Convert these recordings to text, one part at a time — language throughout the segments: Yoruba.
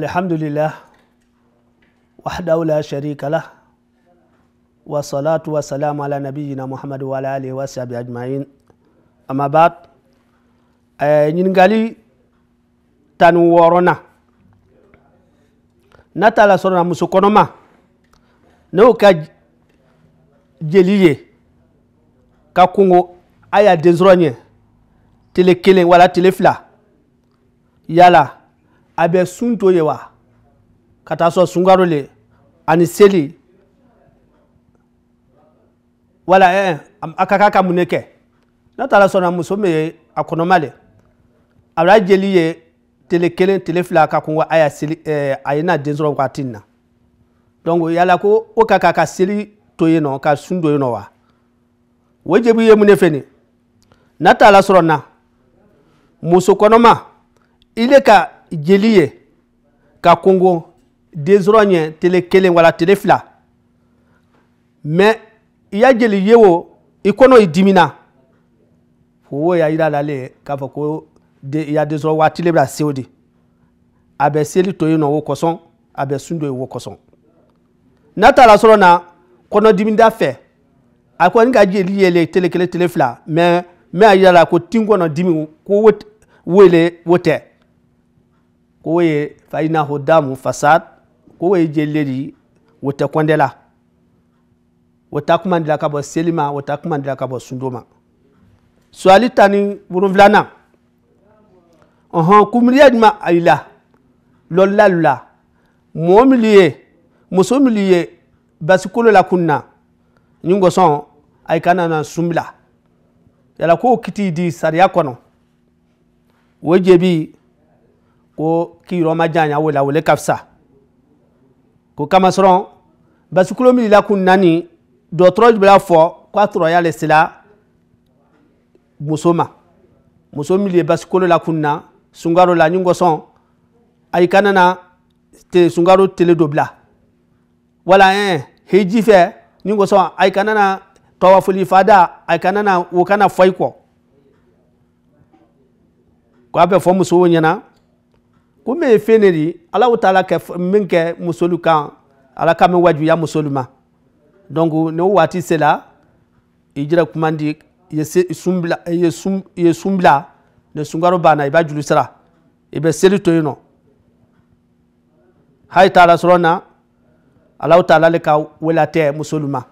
الحمد لله وحده لا شريك له والصلاة والسلام على نبينا محمد وعلى آله وصحبه أجمعين أما بعد ñiningali tan wɔɔrɔna n'a t'a la sɔrɔ na muso kɔnɔma n'o ka jeli ye ka kungo a y'a tele kelen wala tele yala a bɛ sun to ye wa ka taa sɔrɔ sunkaro le ani seli wala ɛɛ a ka kan ka mun de kɛ n'a taara sɔrɔ muso min ye a kɔnɔma le a bɛ jeli ye tele kelen tele fila ka kun a y'a seli ɛɛ a ye na den sɔrɔ waati in na donc yala ko o ka kan ka seli to yen nɔ ka sun to yen nɔ wa o jaabi ye mun de fɛ nin n'a taara sɔrɔ na muso kɔnɔma ile ka jeli ye ka kongo den sɔrɔ ɲɛ tele kelen wala tele fila mɛ i ya jeli ye wo i kɔnɔ i dimina wo y'a yira la le k'a fɔ ko de i ya den sɔrɔ waati le bɛna se o de a bɛ seli to yen nɔ o kɔsɔn a bɛ sun to yen o kɔsɔn n'a taara sɔrɔ na kɔnɔdimi da fɛ a kɔni ka jeli yele tele kelen tele fila mɛ mɛ a yira la ko tin kɔnɔdimi ko wo wele wo tɛ koye fa innahu damu fasad koye jelledi wotta kondela wotta kumandila ka bɔ seli ma wotta kumandila ka bɔ sundo ma suwali tani wolonfilana ɔhɔn kumuriya juma ayila lɔlilalula mɔɔ mili ye muso mili ye basikolo la kunna ni gɔsɔn ayi kana na sunbila yala ko kiti di sariya kɔnɔ o jɛbi ko kiyirɔ ma janya wala wale ka fisa ko kamasɔrɔ basikulo min la kun nani dɔgɔtɔrɔ bɛ fɔ k'a tɔrɔya le sela muso ma muso min ye basikolo la kun na sunkaro la ɲin kosɔn ayi kana na te sunkaro tele do bila wala ɛn eh, heji fɛ ɲin kosɔn ayi kana na tɔwafoli fada ayi kana na o kana fɔ i kɔ k'a bɛ fɔ musow ɲɛna kun bɛ fɛn de di ala t'a la kɛ min kɛ musolu kan ala ka min wajibiya musolu ma donc ni waati sela i jira kuma di i ye sun bila i ye sun i ye sun bila ni sunkaro banna i b'a juru sara i bɛ seli to yen nɔ hali t'a sɔrɔ na ala t'a la ale ka wela tɛ musolu ma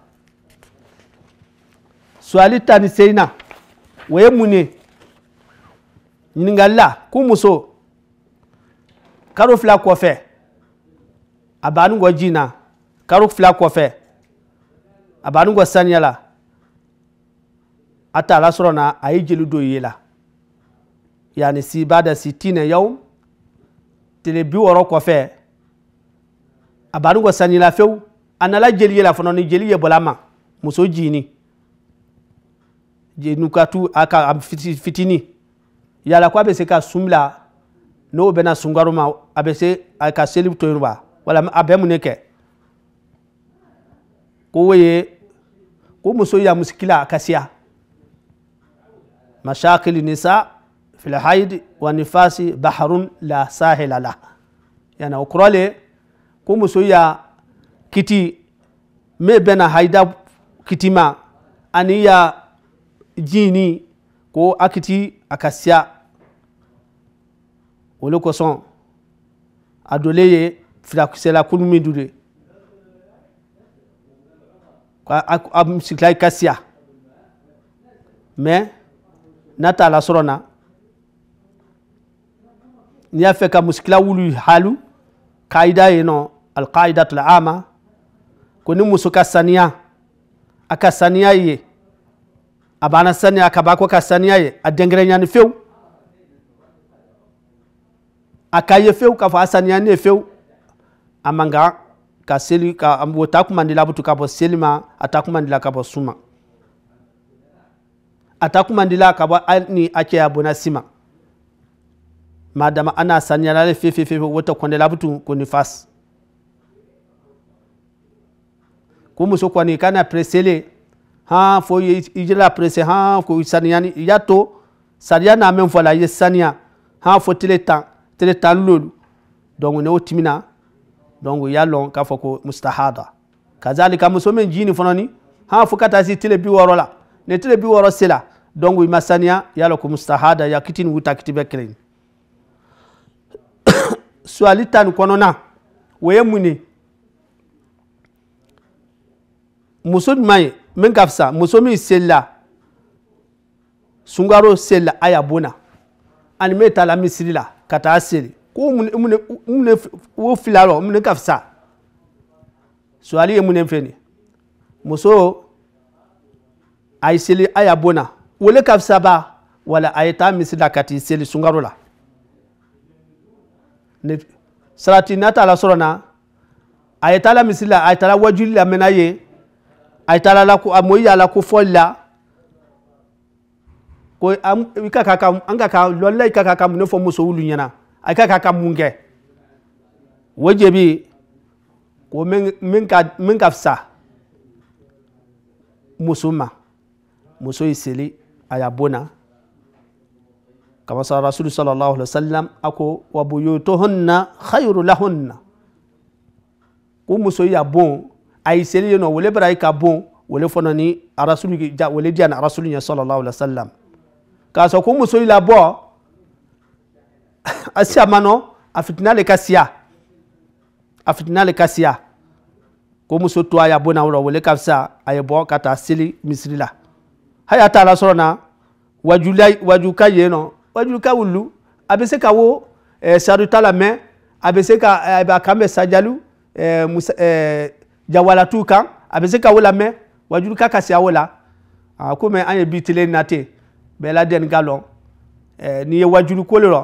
suwali ta ni na o ye mun ye ɲininkali la ko muso karo fila kɔfɛ a b'anu kɔ ji na karo fila kɔfɛ a b'anu kɔ saniya la a taara sɔrɔ na a ye jeli dɔ ye la yanni si b'a da si tiinɛ yaw tile bi wɔɔrɔ kɔfɛ a b'anu kɔ saniya la fewu a nana jeli ye la fana ni jeli ye bɔra a ma muso jiginni jenukatu a ka fitini yala ko a bɛ se ka sun bila n'o bena sungaro ma abese bɛ ka to wala a bɛ ko o ko muso ya a kasiya mashakil nisa fil haid wa nifasi baharun la sahila la yana o ko muso ya kiti me bena haida kitima aniya jini ko akiti akasia olu kosɔn a dolen ye filakusɛlakulu min dun de a sigila i ka siya mɛ n'a t'a lasɔrɔ na n'i y'a fɛ ka musikila wulu halu kaida yen nɔ alkaida tula ama ko ni muso ka saniya a ka saniya ye a banna saniya ka b'a ko ka saniya ye a dɛnkɛrɛnyani fewu akaye feu fewu k'a fɔ a saniya ne ye fewu ka seli ka ambo ta kun man di la abutu ka bɔ seli ma a ta kun man di ka bɔ su ma a ta kun man di la ka bɔ hali ni a madama ana saniyala ale fefefefe wota kɔnde la abutu ko ni fas ko muso kɔni kana presele ha fo i jira prese ha ko saniyani i yato to sariya n'a mɛn fɔ la ye saniya han fo tile tan tere tali lolu donc ne o timina donc y'a lɔn k'a fɔ ko mustahada kazalika muso min jini fana ni han fo ka taa se tele bi wɔɔrɔ la ne tele bi wɔɔrɔ sela donc i ma saniya y'a lɔn ko mustahada ya kiti ni wuta kiti bɛ kelen ye suwali ta ni kɔnɔna o ye mun ye muso jumɛn ye min ka fisa muso min selila sunkaro selila a bonna ani min ta la misiri la ka taa seli ko wo fila mun ka suwali ye mun ne muso a aya seli wole y'a ka ba wala ayeta misila kati misi la seli la sarati n'a la sorona na la misi la la wajuli la menaye ye la la ko a la ko folla ko an ka ka an ka ka lolla ka ka mun fo muso wulu nyana ai ka ka ka mun ke wajibi ko min min ka min ka fsa muso ma muso yi seli aya bona kama sa rasul sallallahu alaihi wasallam ako wa buyutuhunna khairu lahunna ko muso ya bon ay seli no wole bara ka bon wole fono ni rasul ja wole dia na rasul sallallahu alaihi wasallam k'a sɔrɔ ko muso labɔ a si a ma nɔ a fitina le ka siya a fitina le ka siya ko muso to a ya bon na o la wele ka fisa a ye bɔ ka taa seli misiri la hali a t'a la sɔrɔ na wajula wajuka yen nɔ wajuka wulu a bɛ se ka wo ɛɛ eh, saduta la mɛ a bɛ se ka ɛɛ eh, a kan bɛ sajalu ɛɛ eh, musa ɛɛ jawalatu kan a bɛ se ka o la mɛ wajuka ka siya o la a ko mɛ an ye bi tile na ten bela den galon eh, ni ye wajulu kolero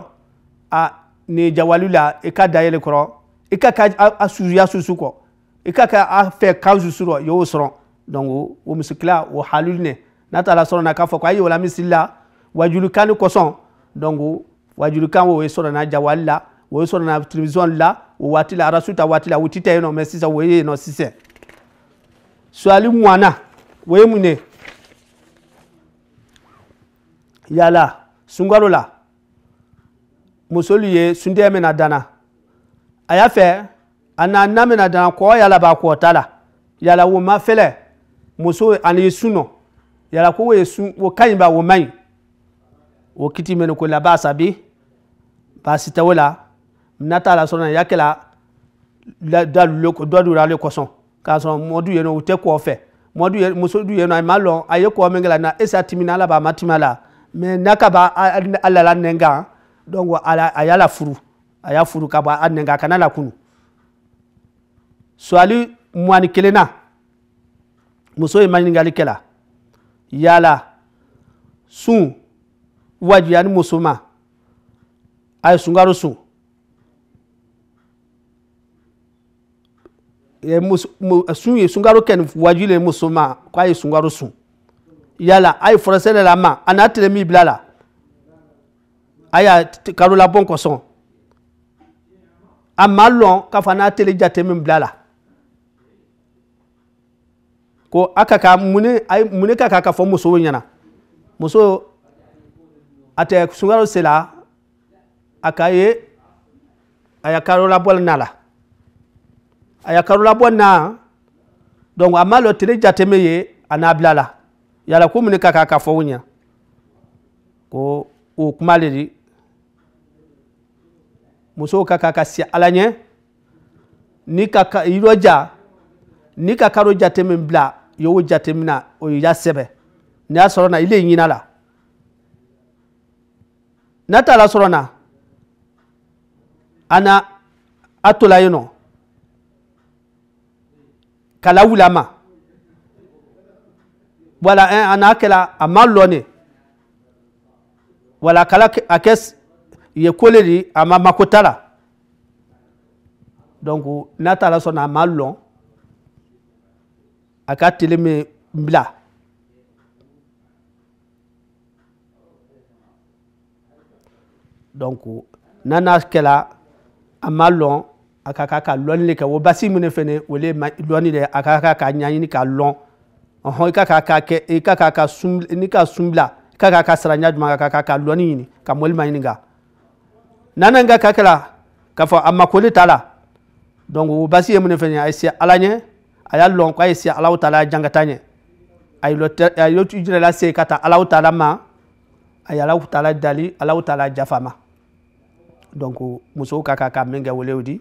a ni jawalula i ka da yɛlɛ kɔrɔ i ka ka a susuya susu kɔ i ka ka a fɛ kan susu rɔ y'o sɔrɔ donc o misikila o halulu ne n'a taara sɔrɔ na k'a fɔ ko ayi o la misili la wajulu kan kɔsɔn donc wajulu kan o ye sɔrɔ na jawali la o ye sɔrɔ na télévision la o waati la arasu ta waati la o ti tɛ yen nɔ mais sisan o ye yen nɔ sisan suwali mɔna o ye mun ye yala sunkalo la musolu ye sundiya mina dana a ana fɛ a na dana kɔɔ yala b'a kɔɔ ta la yala wo ma fɛlɛ muso ani ye sun nɔ yala ko wo ye sun wo ka ɲi ba wo ma ɲi wo kiti mɛnɛ ko la baasa bi baasi tɛ o la mina t'a la sɔrɔ na yakɛla dɔ dura ale kɔsɔn k'a sɔrɔ mɔdu yen nɔ tɛ kɔɔ fɛ mɔdu muso du yen nɔ a ma lɔn a ye kɔɔ min kɛ la na esa timi na ala b'a ma timi a la mɛ n'a ka ba ala la nɛn kan donc ala a y'a la furu a y'a furu ka bɔ a nɛn kan a kana la kunu suwali muwani kelen na muso ye kɛ la yala sun wajibiya ni muso ma a ye sunkalo sun sun ye sunkaro kɛ ni wajibi le muso ma ko a ye sunkalo sun yala a ye fɔlɔsɛ de la ma a n'a tɛnɛ min bila la a y'a karola bon kɔsɔn a ma lɔn k'a fɔ a n'a tele jate min bila la ko a ka ka mun ne ka ka ka fɔ musow ɲɛna muso a tɛ sunkalo sela a ka ye a ya karola labɔli na la a ya karola labɔ na donc a ma lɔn tele jate min ye a n'a bila la yala ko mini ka ka ka fɔ ɲa ko o kuma le di musow ka si ala ɲɛ ni ka ka yɔrɔja ni ka karo jate min bila y'o jate min na o y'i ya sɛbɛ n'a y'a na i le ɲin'a la n'a la sɔrɔ na a na a to la yen nɔ ka wala ɛn na kɛla a ma lɔne wala kala a kɛ ye kole di a ma mako ta la donc n'a taara sɔnna a ma lɔn a ka tele min bila donc n'a n'a kɛla a ma lɔn a ka kan ka lɔnni de kɛ o basi min fɛnɛ o le ye lɔnni de a ka kan ka ɲɛɲini ka lɔn ɔhɔn i ka k'a ka kɛ i ka k'a ka sun n'i ka sun bila i ka k'a ka siranya jumɛn ka k'a ka lɔnni ɲini ka mɔli ma ɲini kan naani ka kɛ k'a fɔ a ma koli t'a la donc o basi ye mun de fɛn ye a ye se ala ɲɛ a y'a lɔn k'a ye se alaw ta la jankata ɲɛ a ye lɔ a ye jira la se ka taa alaw ta la ma a ye alaw ta la dali alaw ta la jafa ma donc musow ka kan ka min kɛ wele o di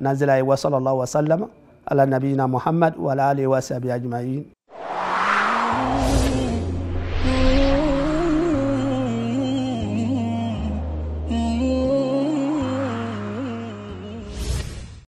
nanzara ye wasalaam ala nabiyina muhammad wala alihi wasabi sabi ajma'in.